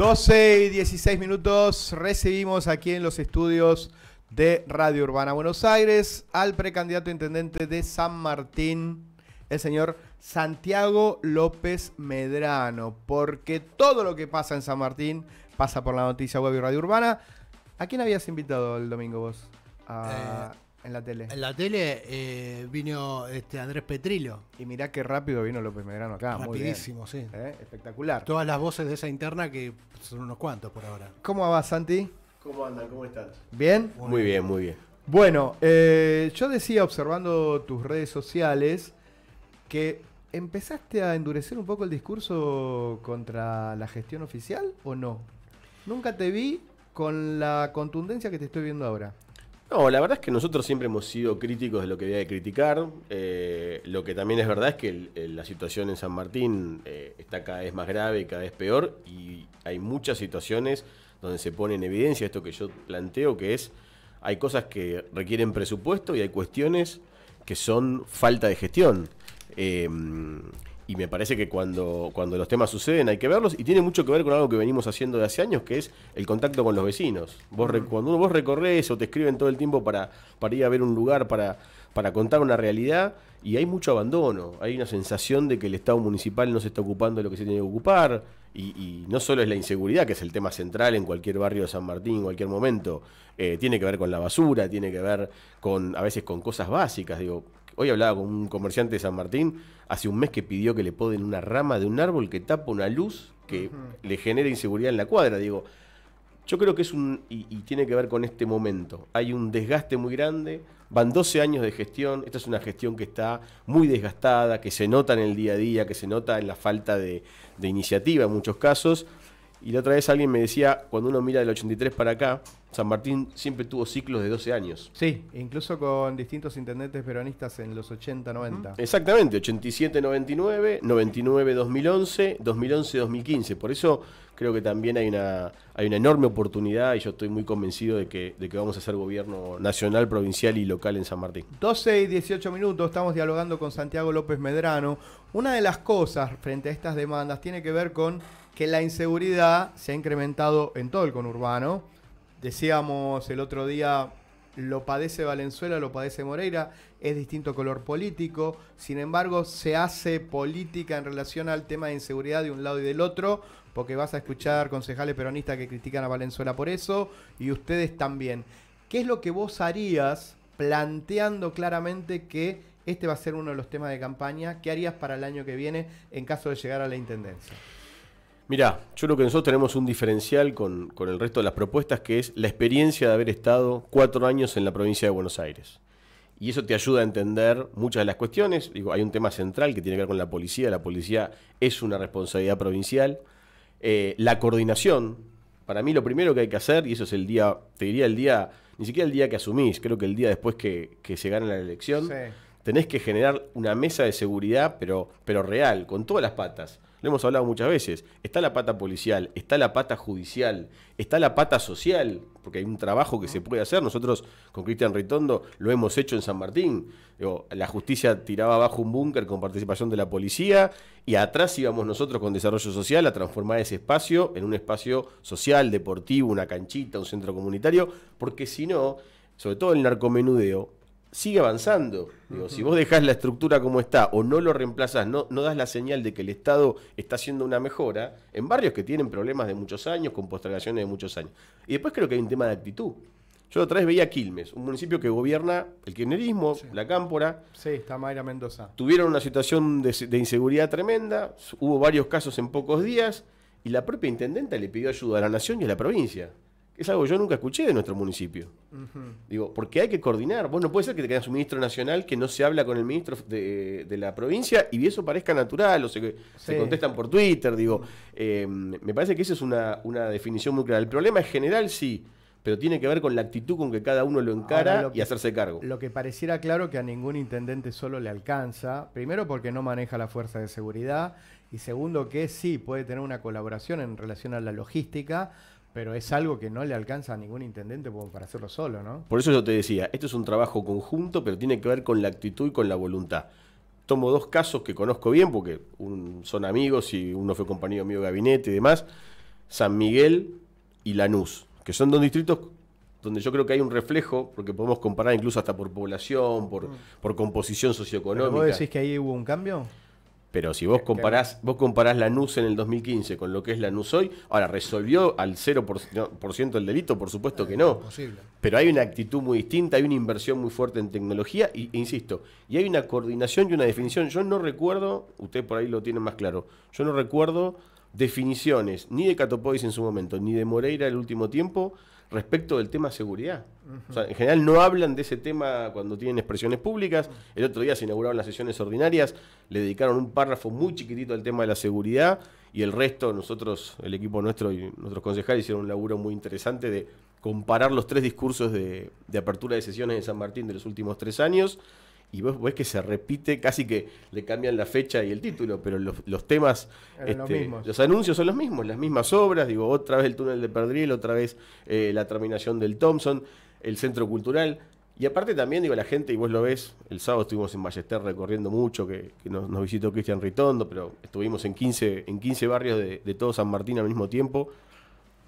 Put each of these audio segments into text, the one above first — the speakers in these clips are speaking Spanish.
12 y 16 minutos recibimos aquí en los estudios de Radio Urbana Buenos Aires al precandidato intendente de San Martín, el señor Santiago López Medrano, porque todo lo que pasa en San Martín pasa por la noticia web y Radio Urbana. ¿A quién habías invitado el domingo vos? A... Eh, en la tele. En la tele eh, vino este Andrés Petrilo. Y mirá qué rápido vino López Medrano acá. Rapidísimo, sí. Eh, espectacular. Todas las voces de esa interna que son unos cuantos por ahora. ¿Cómo va, Santi? ¿Cómo andan? ¿Cómo están? ¿Bien? Muy, bien, muy bien. Bueno, eh, yo decía, observando tus redes sociales, que empezaste a endurecer un poco el discurso contra la gestión oficial o no. Nunca te vi con la contundencia que te estoy viendo ahora. No, la verdad es que nosotros siempre hemos sido críticos de lo que había de criticar. Eh, lo que también es verdad es que la situación en San Martín eh, está cada vez más grave, y cada vez peor, y hay muchas situaciones donde se pone en evidencia esto que yo planteo, que es, hay cosas que requieren presupuesto y hay cuestiones que son falta de gestión. Eh, y me parece que cuando, cuando los temas suceden hay que verlos y tiene mucho que ver con algo que venimos haciendo de hace años, que es el contacto con los vecinos. Vos, cuando vos recorres o te escriben todo el tiempo para, para ir a ver un lugar, para, para contar una realidad, y hay mucho abandono, hay una sensación de que el Estado municipal no se está ocupando de lo que se tiene que ocupar, y, no solo es la inseguridad, que es el tema central en cualquier barrio de San Martín, en cualquier momento, eh, tiene que ver con la basura, tiene que ver con a veces con cosas básicas, digo, Hoy hablaba con un comerciante de San Martín, hace un mes que pidió que le poden una rama de un árbol que tapa una luz que le genera inseguridad en la cuadra. Digo, yo creo que es un, y, tiene que ver con este momento, hay un desgaste muy grande, van 12 años de gestión, esta es una gestión que está muy desgastada, que se nota en el día a día, que se nota en la falta de iniciativa en muchos casos, y la otra vez alguien me decía, cuando uno mira del 83 para acá, San Martín siempre tuvo ciclos de 12 años. Sí, incluso con distintos intendentes peronistas en los 80, 90. Exactamente, 87, 99, 99, 2011, 2011, 2015. Por eso creo que también hay una, hay una enorme oportunidad y yo estoy muy convencido de que, de que vamos a hacer gobierno nacional, provincial y local en San Martín. 12 y 18 minutos, estamos dialogando con Santiago López Medrano. Una de las cosas frente a estas demandas tiene que ver con que la inseguridad se ha incrementado en todo el conurbano. Decíamos el otro día, lo padece Valenzuela, lo padece Moreira, es distinto color político, sin embargo se hace política en relación al tema de inseguridad de un lado y del otro, porque vas a escuchar concejales peronistas que critican a Valenzuela por eso, y ustedes también. ¿Qué es lo que vos harías planteando claramente que este va a ser uno de los temas de campaña? ¿Qué harías para el año que viene en caso de llegar a la Intendencia? Mira, yo creo que nosotros tenemos un diferencial con, el resto de las propuestas, que es la experiencia de haber estado cuatro años en la provincia de Buenos Aires. Y eso te ayuda a entender muchas de las cuestiones. hay un tema central que tiene que ver con la policía. La policía es una responsabilidad provincial. Eh, la coordinación. Para mí lo primero que hay que hacer, y eso es el día, te diría el día, ni siquiera el día que asumís, creo que el día después que, se gana la elección, tenés que generar una mesa de seguridad, pero, pero real, con todas las patas lo hemos hablado muchas veces, está la pata policial, está la pata judicial, está la pata social, porque hay un trabajo que se puede hacer. Nosotros con Cristian Ritondo lo hemos hecho en San Martín. la justicia tiraba abajo un búnker con participación de la policía y atrás íbamos nosotros con desarrollo social a transformar ese espacio en un espacio social, deportivo, una canchita, un centro comunitario, porque si no, sobre todo el narcomenudeo, sigue avanzando. Digo, Si vos dejás la estructura como está o no lo reemplazás, no, no das la señal de que el Estado está haciendo una mejora en barrios que tienen problemas de muchos años, con postergaciones de muchos años. Y después creo que hay un tema de actitud. Yo otra vez veía Quilmes, un municipio que gobierna el kirchnerismo, la cámpora. Sí, está Mayra Mendoza. Tuvieron una situación de, de inseguridad tremenda, hubo varios casos en pocos días, y la propia intendenta le pidió ayuda a la nación y a la provincia es algo que yo nunca escuché de nuestro municipio. Digo, porque hay que coordinar. Vos no puede ser que te quedas un ministro nacional que no se habla con el ministro de, la provincia y eso parezca natural o se, se contestan por Twitter. Digo, eh, me parece que esa es una, definición muy clara. El problema es general, sí, pero tiene que ver con la actitud con que cada uno lo encara y hacerse cargo. Lo que pareciera claro que a ningún intendente solo le alcanza, primero porque no maneja la fuerza de seguridad y segundo que sí puede tener una colaboración en relación a la logística pero es algo que no le alcanza a ningún intendente para hacerlo solo, ¿no? Por eso yo te decía, esto es un trabajo conjunto, pero tiene que ver con la actitud y con la voluntad. Tomo dos casos que conozco bien, porque un, son amigos y uno fue compañero mío de gabinete y demás, San Miguel y Lanús, que son dos distritos donde yo creo que hay un reflejo, porque podemos comparar incluso hasta por población, por, mm. composición socioeconómica. ¿Pero ¿Vos decís que ahí hubo un cambio? Pero si vos comparás, vos comparás nus en el 2015 con lo que es la NUS hoy, ahora, ¿resolvió al 0% el delito? Por supuesto que no. Pero hay una actitud muy distinta, hay una inversión muy fuerte en tecnología, e, insisto, y hay una coordinación y una definición. Yo no recuerdo, usted por ahí lo tiene más claro, yo no recuerdo definiciones, ni de Catopois en su momento, ni de Moreira el último tiempo, respecto del tema seguridad. en general no hablan de ese tema cuando tienen expresiones públicas. El otro día se inauguraron las sesiones ordinarias, le dedicaron un párrafo muy chiquitito al tema de la seguridad y el resto, nosotros, el equipo nuestro y nuestros concejales hicieron un laburo muy interesante de comparar los tres discursos de, de apertura de sesiones en San Martín de los últimos tres años y vos ves que se repite, casi que le cambian la fecha y el título, pero los, temas, este, los, anuncios son los mismos, las mismas obras, digo, otra vez el túnel de Perdriel, otra vez eh, la terminación del Thompson, el centro cultural. Y aparte también, digo, la gente, y vos lo ves, el sábado estuvimos en Ballester recorriendo mucho, que, nos, visitó Cristian Ritondo, pero estuvimos en 15, en barrios de, de todo San Martín al mismo tiempo.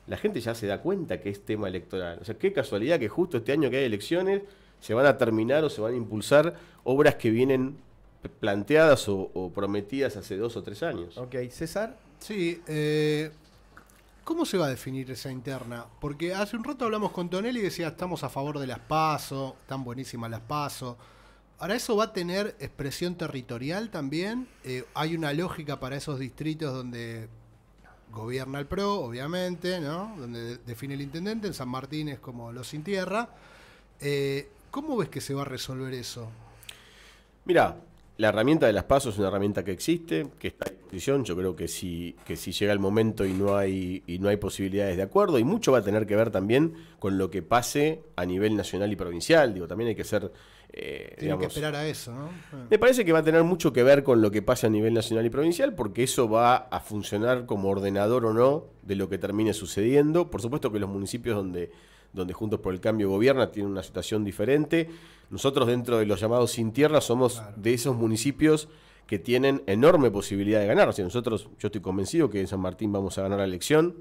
La gente ya se da cuenta que es tema electoral. O sea, qué casualidad que justo este año que hay elecciones, se van a terminar o se van a impulsar obras que vienen planteadas o, prometidas hace dos o tres años. Ok, César. Sí, eh, ¿cómo se va a definir esa interna? Porque hace un rato hablamos con Tonelli y decía, estamos a favor de las PASO, están buenísimas las PASO. Ahora, ¿eso va a tener expresión territorial también? Eh, ¿Hay una lógica para esos distritos donde gobierna el PRO, obviamente, ¿no? Donde define el intendente, en San Martín es como los sin tierra. Eh, ¿Cómo ves que se va a resolver eso? Mira, la herramienta de las pasos es una herramienta que existe, que está a disposición. Yo creo que si, que si llega el momento y no, hay, y no hay posibilidades de acuerdo, y mucho va a tener que ver también con lo que pase a nivel nacional y provincial. Digo, también hay que ser. Eh, que esperar a eso, ¿no? Me parece que va a tener mucho que ver con lo que pase a nivel nacional y provincial, porque eso va a funcionar como ordenador o no de lo que termine sucediendo. Por supuesto que los municipios donde donde Juntos por el Cambio gobierna, tiene una situación diferente. Nosotros dentro de los llamados sin tierra somos de esos municipios que tienen enorme posibilidad de ganar. O nosotros, yo estoy convencido que en San Martín vamos a ganar la elección.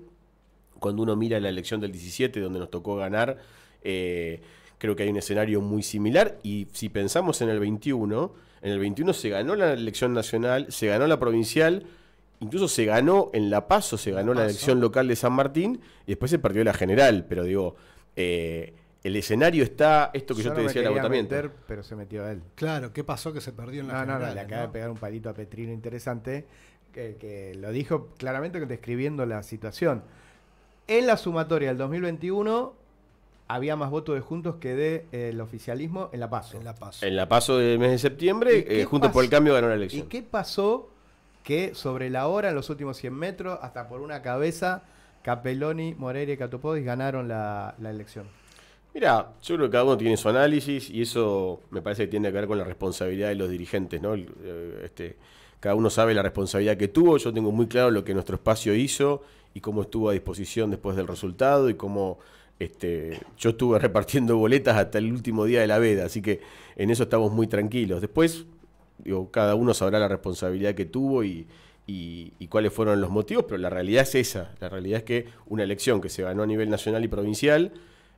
Cuando uno mira la elección del 17, donde nos tocó ganar, eh, creo que hay un escenario muy similar. Y si pensamos en el 21, en el 21 se ganó la elección nacional, se ganó la provincial, incluso se ganó en La Paz, se ganó la elección local de San Martín y después se perdió la general. Pero digo, eh, el escenario está, esto que yo, te decía, el agotamiento. pero se metió a él. Claro, ¿qué pasó que se perdió en la No, no, no, le acaba de pegar un palito a Petrino interesante, que, lo dijo claramente describiendo la situación. En la sumatoria del 2021 había más votos de Juntos que de, eh, el oficialismo en la PASO. En la PASO. En la PASO del mes de septiembre, eh, Juntos por el Cambio ganó la elección. ¿Y qué pasó que sobre la hora, en los últimos 100 metros, hasta por una cabeza, Capelloni, Moreira y Catopodis ganaron la, elección. Mira, yo creo que cada uno tiene su análisis y eso me parece que tiene que ver con la responsabilidad de los dirigentes, ¿no? Eh, este, cada uno sabe la responsabilidad que tuvo, yo tengo muy claro lo que nuestro espacio hizo y cómo estuvo a disposición después del resultado y cómo este, yo estuve repartiendo boletas hasta el último día de la veda, así que en eso estamos muy tranquilos. Después, digo, cada uno sabrá la responsabilidad que tuvo y, y, cuáles fueron los motivos, pero la realidad es esa. La realidad es que una elección que se ganó a nivel nacional y provincial,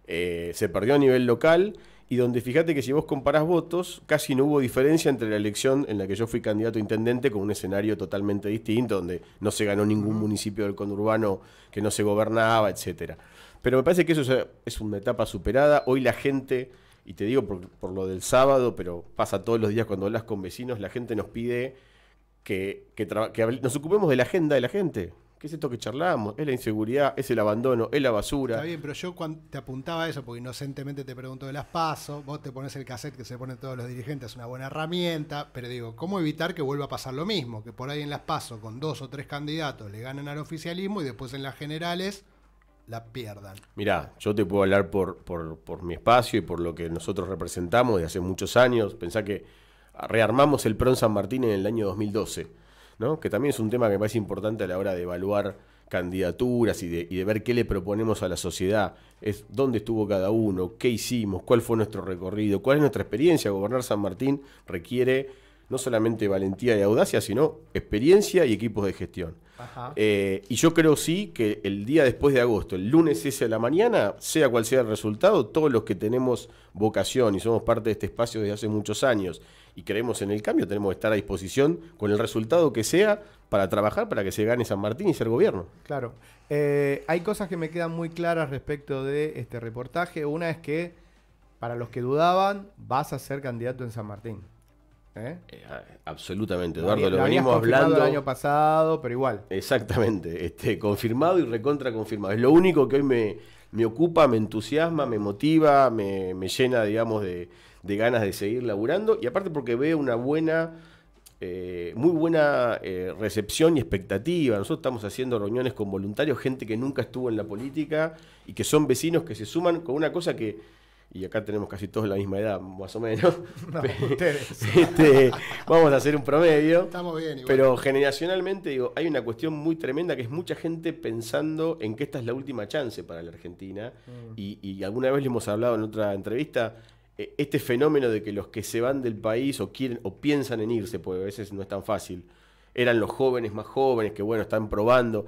eh, se perdió a nivel local, y donde fíjate que si vos comparás votos, casi no hubo diferencia entre la elección en la que yo fui candidato a intendente con un escenario totalmente distinto, donde no se ganó ningún municipio del conurbano que no se gobernaba, etcétera. Pero me parece que eso es una etapa superada. Hoy la gente, y te digo por lo del sábado, pero pasa todos los días cuando hablas con vecinos, la gente nos pide que, nos ocupemos de la agenda de la gente. ¿Qué es esto que charlamos? Es la inseguridad, es el abandono, es la basura. Está bien, pero yo cuando te apuntaba a eso, porque inocentemente te pregunto de las PASO vos te pones el cassette que se ponen todos los dirigentes, es una buena herramienta, pero digo, ¿cómo evitar que vuelva a pasar lo mismo? Que por ahí en las pasos con dos o tres candidatos le ganen al oficialismo y después en las generales la pierdan. Mirá, yo te puedo hablar por, por, por mi espacio y por lo que nosotros representamos de hace muchos años. Pensá que rearmamos el PRON San Martín en el año 2012, ¿no? que también es un tema que me parece importante a la hora de evaluar candidaturas y de, ver qué le proponemos a la sociedad, es dónde estuvo cada uno, qué hicimos, cuál fue nuestro recorrido, cuál es nuestra experiencia. Gobernar San Martín requiere no solamente valentía y audacia, sino experiencia y equipos de gestión. Eh, y yo creo sí que el día después de agosto, el lunes ese de la mañana, sea cual sea el resultado, todos los que tenemos vocación y somos parte de este espacio desde hace muchos años y creemos en el cambio, tenemos que estar a disposición con el resultado que sea para trabajar para que se gane San Martín y ser gobierno. Claro. Eh, hay cosas que me quedan muy claras respecto de este reportaje. Una es que, para los que dudaban, vas a ser candidato en San Martín. ¿eh? Eh, absolutamente, Eduardo, lo, lo venimos hablando. el año pasado, pero igual. Exactamente, este, confirmado y recontra confirmado. Es lo único que hoy me, me ocupa, me entusiasma, me motiva, me, me llena, digamos, de, de, ganas de seguir laburando. Y aparte porque veo una buena, eh, muy buena eh, recepción y expectativa. Nosotros estamos haciendo reuniones con voluntarios, gente que nunca estuvo en la política y que son vecinos que se suman con una cosa que y acá tenemos casi todos la misma edad, más o menos. Este, vamos a hacer un promedio. Estamos bien, Pero generacionalmente, hay una cuestión muy tremenda que es mucha gente pensando en que esta es la última chance para la Argentina. Mm. Y, alguna vez le hemos hablado en otra entrevista, e, este fenómeno de que los que se van del país o quieren o piensan en irse, porque a veces no es tan fácil, eran los jóvenes más jóvenes que, bueno, están probando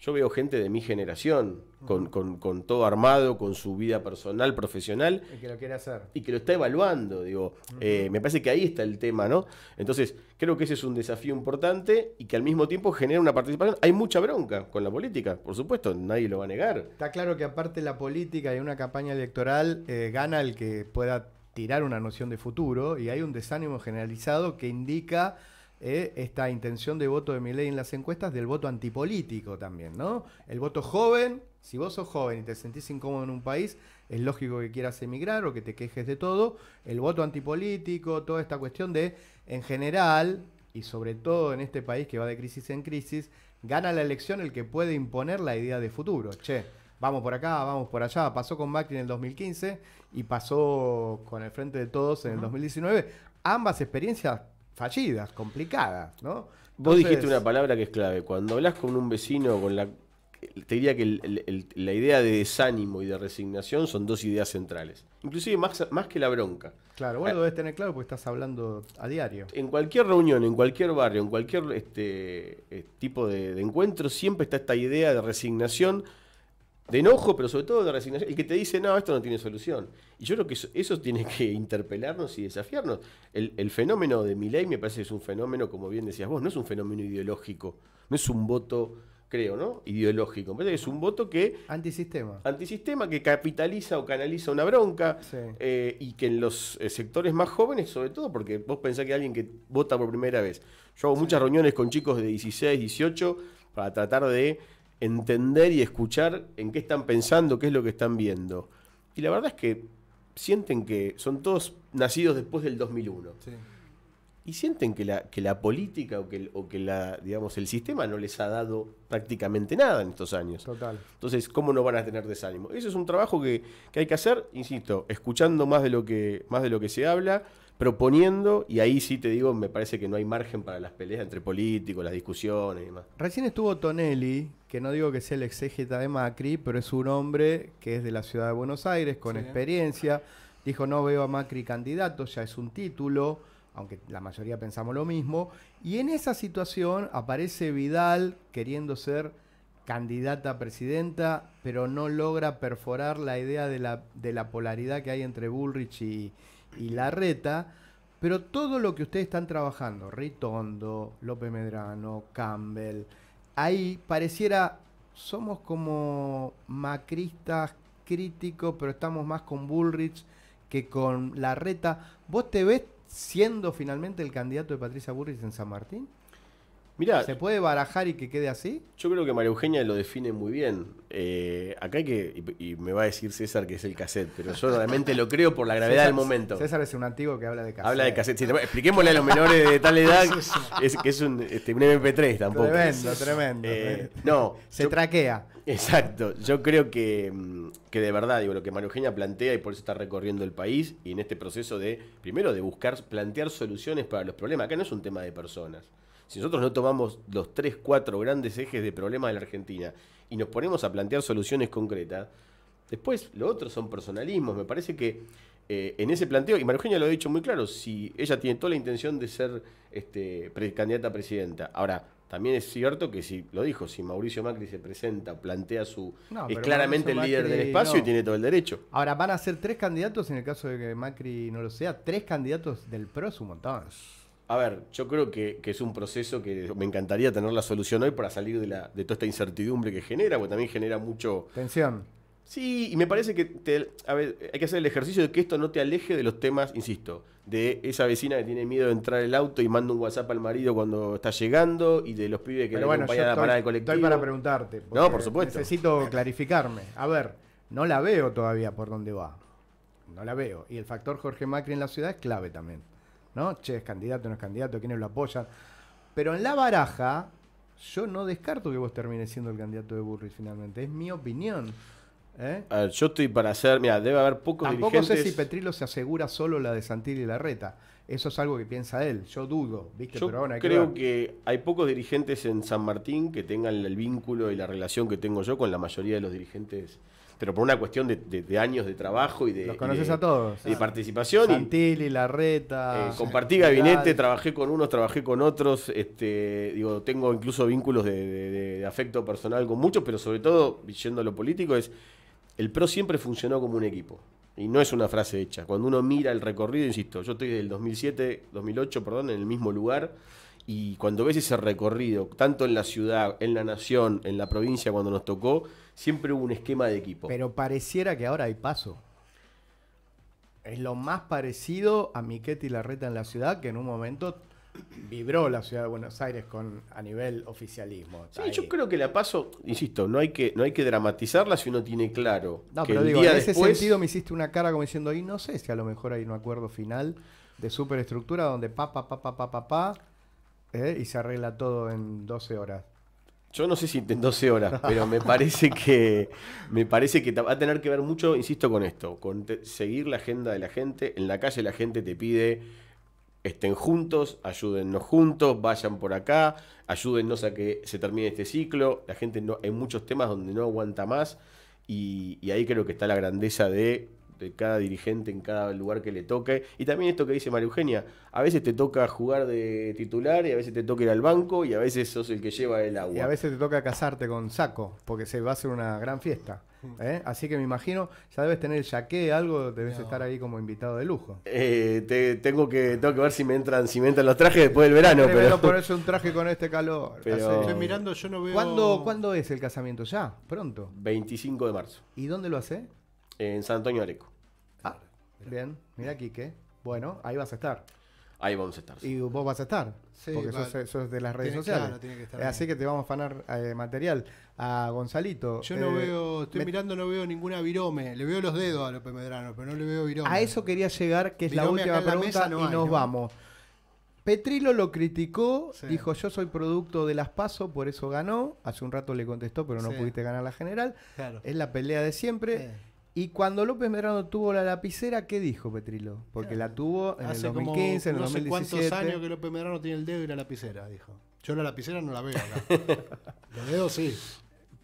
yo veo gente de mi generación, con, con, todo armado, con su vida personal, profesional. Y que lo quiere hacer. Y que lo está evaluando, digo. Eh, me parece que ahí está el tema, ¿no? Entonces, creo que ese es un desafío importante y que al mismo tiempo genera una participación. Hay mucha bronca con la política, por supuesto, nadie lo va a negar. Está claro que aparte de la política y una campaña electoral eh, gana el que pueda tirar una noción de futuro y hay un desánimo generalizado que indica eh, esta intención de voto de mi ley en las encuestas del voto antipolítico también, ¿no? El voto joven, si vos sos joven y te sentís incómodo en un país, es lógico que quieras emigrar o que te quejes de todo. El voto antipolítico, toda esta cuestión de, en general, y sobre todo en este país que va de crisis en crisis, gana la elección el que puede imponer la idea de futuro. Che, vamos por acá, vamos por allá. Pasó con Macri en el 2015 y pasó con el Frente de Todos en el 2019. Ambas experiencias fallidas, complicadas, ¿no? Vos dijiste una palabra que es clave. Cuando hablas con un vecino, con la te diría que la idea de desánimo y de resignación son dos ideas centrales. Inclusive más, más que la bronca. Claro, bueno, lo debes tener claro porque estás hablando a diario. En cualquier reunión, en cualquier barrio, en cualquier este, eh, tipo de encuentro, siempre está esta idea de resignación de enojo, pero sobre todo de resignación, Y que te dice, no, esto no tiene solución. Y yo creo que eso, tiene que interpelarnos y desafiarnos. El, fenómeno de Milei me parece que es un fenómeno, como bien decías vos, no es un fenómeno ideológico, no es un voto, creo, ¿no? Ideológico. Me es un voto que... Antisistema. Antisistema, que capitaliza o canaliza una bronca eh, y que en los eh, sectores más jóvenes, sobre todo, porque vos pensás que alguien que vota por primera vez. Yo hago muchas reuniones con chicos de 16, 18, para tratar de entender y escuchar en qué están pensando, qué es lo que están viendo. Y la verdad es que sienten que son todos nacidos después del 2001. Y sienten que la, que la política o que, el, o que la, digamos, el sistema no les ha dado prácticamente nada en estos años. Total. Entonces, ¿cómo no van a tener desánimo? Eso es un trabajo que, que hay que hacer, insisto, escuchando más de lo que, más de lo que se habla, proponiendo, y ahí sí te digo, me parece que no hay margen para las peleas entre políticos, las discusiones y demás. Recién estuvo Tonelli, que no digo que sea el exégeta de Macri, pero es un hombre que es de la ciudad de Buenos Aires, con experiencia. Dijo, no veo a Macri candidato, ya es un título, aunque la mayoría pensamos lo mismo. Y en esa situación aparece Vidal queriendo ser candidata a presidenta, pero no logra perforar la idea de la, de la polaridad que hay entre Bullrich y, y reta pero todo lo que ustedes están trabajando, Ritondo, López Medrano, Campbell, ahí pareciera, somos como macristas críticos, pero estamos más con Bullrich que con reta ¿Vos te ves siendo finalmente el candidato de Patricia Bullrich en San Martín? Mira, ¿Se puede barajar y que quede así? Yo creo que María Eugenia lo define muy bien. Eh, acá hay que, y, me va a decir César que es el cassette, pero yo realmente lo creo por la gravedad del momento. César es un antiguo que habla de cassette. Habla de cassette. expliquémosle a los menores de tal edad que es un, este, MP3 tampoco. Tremendo, tremendo. Eh, no. Se traquea. Exacto. Yo creo que, mm, que de verdad, digo, lo que María Eugenia plantea y por eso está recorriendo el país y en este proceso de, primero, de buscar, plantear soluciones para los problemas. Acá no es un tema de personas. Si nosotros no tomamos los tres, cuatro grandes ejes de problemas de la Argentina y nos ponemos a plantear soluciones concretas, después lo otro son personalismos. Me parece que eh, en ese planteo, y María lo ha dicho muy claro, si ella tiene toda la intención de ser este, candidata a presidenta, ahora también es cierto que si lo dijo, si Mauricio Macri se presenta, plantea su. es claramente el líder del espacio y tiene todo el derecho. Ahora, van a ser tres candidatos en el caso de que Macri no lo sea, tres candidatos del PRO es un montón. A ver, yo creo que, es un proceso que me encantaría tener la solución hoy para salir de, la, de toda esta incertidumbre que genera, porque también genera mucho... Tensión. Sí, y me parece que hay que hacer el ejercicio de que esto no te aleje de los temas, insisto, de esa vecina que tiene miedo de entrar el auto y manda un WhatsApp al marido cuando está llegando y de los pibes que Pero acompañan a la parada colectivo. Estoy para preguntarte. No, por supuesto. Necesito clarificarme. A ver, no la veo todavía por dónde va. No la veo. Y el factor Jorge Macri en la ciudad es clave también. Che, es candidato, no es candidato, quiénes lo apoyan. Pero en la baraja, yo no descarto que vos termines siendo el candidato de Burris finalmente. Es mi opinión. ¿eh? A ver, yo estoy para hacer, mira, debe haber pocos Tampoco dirigentes... sé si Petrilo se asegura solo la de Santilli y la Reta. Eso es algo que piensa él, yo dudo, ¿viste? Pero creo que hay pocos dirigentes en San Martín que tengan el vínculo y la relación que tengo yo con la mayoría de los dirigentes pero por una cuestión de, años de trabajo y de. Los conoces a todos. participación. Santilli, Larreta. Eh, compartí gabinete, trabajé con unos, trabajé con otros. Este, digo, tengo incluso vínculos de, afecto personal con muchos, pero sobre todo, yendo a lo político, es. El PRO siempre funcionó como un equipo. Y no es una frase hecha. Cuando uno mira el recorrido, insisto, yo estoy del 2007, 2008, perdón, en el mismo lugar y cuando ves ese recorrido, tanto en la ciudad, en la nación, en la provincia cuando nos tocó, siempre hubo un esquema de equipo. Pero pareciera que ahora hay paso. Es lo más parecido a Miquetti y Larreta en la ciudad, que en un momento vibró la ciudad de Buenos Aires con a nivel oficialismo. Sí, yo creo que la paso, insisto, no hay que, no hay que dramatizarla si uno tiene claro. No, pero digo, en ese sentido me hiciste una cara como diciendo, ahí no sé si a lo mejor hay un acuerdo final de superestructura donde pa, pa, pa, pa, pa, pa ¿eh? y se arregla todo en 12 horas. Yo no sé si en 12 horas, pero me parece que me parece que va a tener que ver mucho, insisto, con esto, con seguir la agenda de la gente. En la calle la gente te pide estén juntos, ayúdennos juntos, vayan por acá, ayúdennos a que se termine este ciclo. La gente no, hay muchos temas donde no aguanta más y ahí creo que está la grandeza de de cada dirigente en cada lugar que le toque. Y también esto que dice María Eugenia, a veces te toca jugar de titular y a veces te toca ir al banco y a veces sos el que lleva el agua. Y a veces te toca casarte con saco, porque se va a hacer una gran fiesta. ¿eh? Así que me imagino, ya debes tener yaqué, algo, debes estar ahí como invitado de lujo. Eh, te, tengo, que, tengo ver si me entran si me los trajes después del verano. pero ponerse un traje con este calor. mirando, yo no veo... ¿Cuándo, ¿Cuándo es el casamiento? ¿Ya? ¿Pronto? 25 de marzo. ¿Y dónde lo hace? En San Antonio Areco. Ah, bien. Mira, aquí que, Bueno, ahí vas a estar. Ahí vamos a estar. Y vos vas a estar. Sí, porque eh, sos, de las redes sociales. Eh, así que te vamos a fanar eh, material a Gonzalito. Yo no veo, estoy mirando, no veo ninguna virome. Le veo los dedos a López Medrano, pero no le veo virome. A eso quería llegar, que es la última pregunta y nos vamos. Petrilo lo criticó, dijo yo soy producto de las PASO, por eso ganó. Hace un rato le contestó, pero no pudiste ganar la general. Claro. Es la pelea de siempre. Y cuando López Medrano tuvo la lapicera, ¿qué dijo Petrilo? Porque la tuvo en Hace el 2015, como, en el no sé cuántos años que López Medrano tiene el dedo y la lapicera, dijo. Yo la lapicera no la veo La Los dedos sí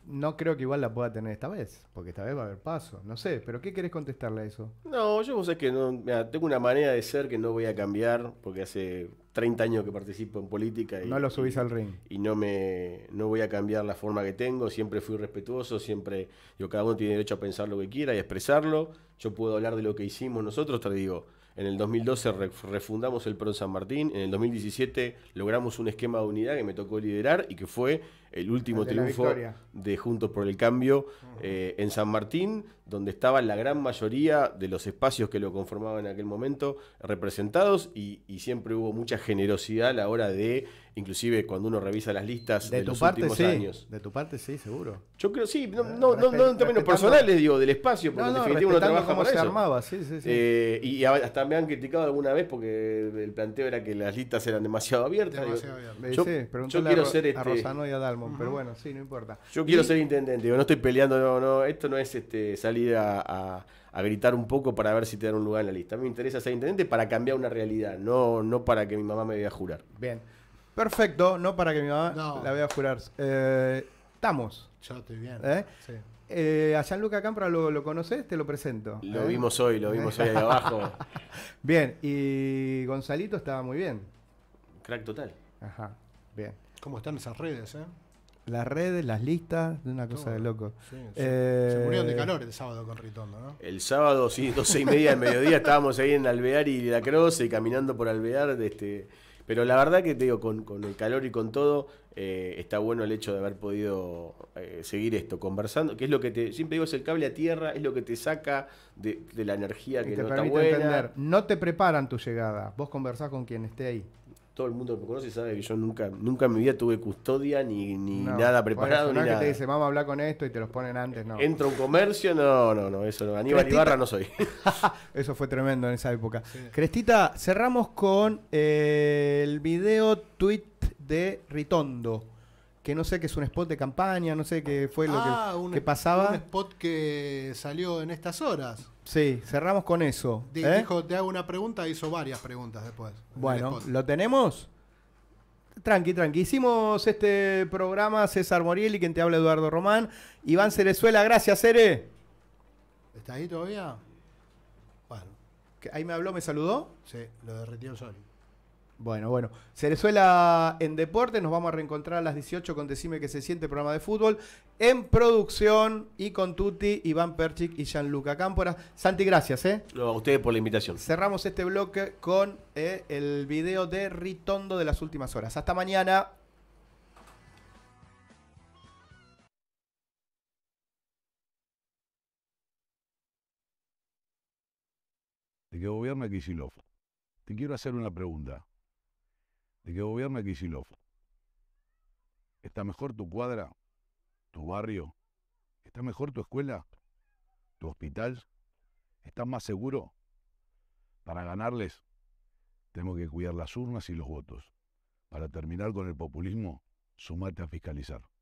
no creo que igual la pueda tener esta vez, porque esta vez va a haber paso. No sé, pero ¿qué querés contestarle a eso? No, yo vos sé que no, tengo una manera de ser que no voy a cambiar, porque hace 30 años que participo en política. Y, no lo subís al ring. Y no, me, no voy a cambiar la forma que tengo, siempre fui respetuoso, siempre, yo cada uno tiene derecho a pensar lo que quiera y expresarlo. Yo puedo hablar de lo que hicimos nosotros, te digo, en el 2012 refundamos el PRO San Martín. En el 2017 logramos un esquema de unidad que me tocó liderar y que fue el último triunfo de Juntos por el Cambio eh, en San Martín, donde estaba la gran mayoría de los espacios que lo conformaban en aquel momento representados y siempre hubo mucha generosidad a la hora de inclusive cuando uno revisa las listas de, los parte, últimos años. De tu parte, sí, seguro. Yo creo, sí, no, eh, no, no en términos personales, digo, del espacio, porque en definitiva uno trabaja más se eh, y hasta me han criticado alguna vez porque el planteo era que las listas eran demasiado abiertas. Demasiado abiertas. Yo, a este Rosano y a Dalmon, pero bueno, sí, no importa. Yo quiero ser intendente, digo, no estoy peleando, no, no, esto no es este salir a, gritar un poco para ver si te dan un lugar en la lista. me interesa ser intendente para cambiar una realidad, no, no para que mi mamá me vea jurar. Bien. Perfecto, no para que mi mamá la vea jurar. Eh, estamos. Yo estoy bien. ¿Eh? ¿Eh? a Gianluca Campra lo, lo conoces, te lo presento. Lo ¿Eh? vimos hoy, lo vimos ahí abajo. Bien, y Gonzalito estaba muy bien. Crack total. Ajá, bien. ¿Cómo están esas redes, eh? Las redes, las listas, una cosa de loco. se murieron de calor el sábado con Ritondo, ¿no? El sábado, sí, dos y media del mediodía estábamos ahí en Alvear y La y caminando por Alvear, de este pero la verdad que te digo, con, el calor y con todo, eh, está bueno el hecho de haber podido eh, seguir esto, conversando, que es lo que te, siempre digo, es el cable a tierra, es lo que te saca de, la energía que, te no está buena. No te preparan tu llegada, vos conversás con quien esté ahí todo el mundo que me conoce sabe que yo nunca, nunca en mi vida tuve custodia ni, nada preparado. Ni que te dice, vamos a con esto y te los ponen antes, ¿no? Entro un comercio, no, no, no, eso no. Aníbal Ibarra no soy. eso fue tremendo en esa época. Crestita, cerramos con eh, el video tweet de Ritondo que no sé qué es un spot de campaña, no sé qué fue lo que, ah, que, pasaba. Un spot que salió en estas horas. Sí, cerramos con eso. ¿eh? Dijo, te hago una pregunta, hizo varias preguntas después. Bueno, ¿lo tenemos? Tranqui, tranqui. Hicimos este programa César Moriel y quien te habla Eduardo Román. Iván Cerezuela, gracias, Cere. ¿Estás ahí todavía? Bueno. ¿Ahí me habló, me saludó? Sí, lo derretí el sol. Bueno, bueno. Cerezuela en deporte, nos vamos a reencontrar a las 18 con Decime que se siente programa de fútbol. En producción y con Tuti, Iván Perchik y Gianluca Cámpora. Santi, gracias, ¿eh? a ustedes por la invitación. Cerramos este bloque con eh, el video de Ritondo de las últimas horas. Hasta mañana. ¿De qué gobierna Kicillof? Te quiero hacer una pregunta de qué gobierna Kisilov. ¿Está mejor tu cuadra, tu barrio? ¿Está mejor tu escuela, tu hospital? ¿Estás más seguro? Para ganarles, tenemos que cuidar las urnas y los votos. Para terminar con el populismo, sumate a fiscalizar.